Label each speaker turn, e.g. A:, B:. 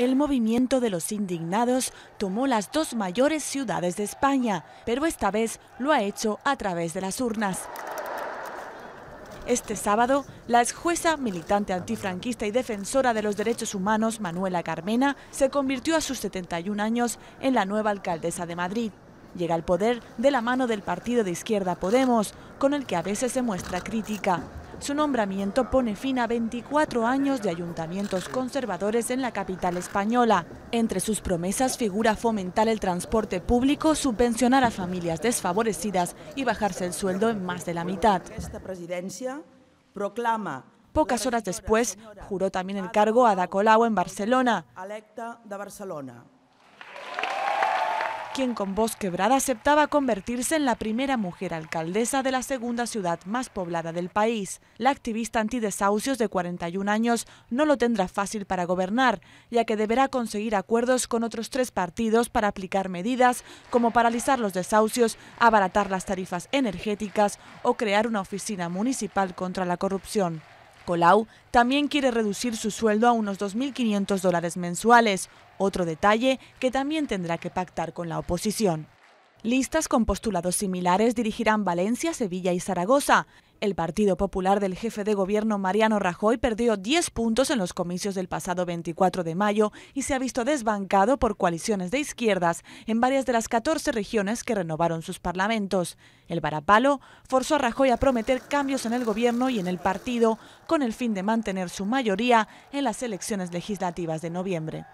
A: El movimiento de los indignados tomó las dos mayores ciudades de España, pero esta vez lo ha hecho a través de las urnas. Este sábado, la jueza, militante antifranquista y defensora de los derechos humanos, Manuela Carmena, se convirtió a sus 71 años en la nueva alcaldesa de Madrid. Llega al poder de la mano del partido de izquierda Podemos, con el que a veces se muestra crítica. Su nombramiento pone fin a 24 años de ayuntamientos conservadores en la capital española. Entre sus promesas figura fomentar el transporte público, subvencionar a familias desfavorecidas y bajarse el sueldo en más de la mitad. Esta presidencia proclama Pocas horas después, juró también el cargo a Ada en Barcelona quien con voz quebrada aceptaba convertirse en la primera mujer alcaldesa de la segunda ciudad más poblada del país. La activista antidesahucios de 41 años no lo tendrá fácil para gobernar, ya que deberá conseguir acuerdos con otros tres partidos para aplicar medidas como paralizar los desahucios, abaratar las tarifas energéticas o crear una oficina municipal contra la corrupción. Colau también quiere reducir su sueldo a unos 2.500 dólares mensuales, otro detalle que también tendrá que pactar con la oposición. Listas con postulados similares dirigirán Valencia, Sevilla y Zaragoza. El Partido Popular del jefe de gobierno Mariano Rajoy perdió 10 puntos en los comicios del pasado 24 de mayo y se ha visto desbancado por coaliciones de izquierdas en varias de las 14 regiones que renovaron sus parlamentos. El varapalo forzó a Rajoy a prometer cambios en el gobierno y en el partido con el fin de mantener su mayoría en las elecciones legislativas de noviembre.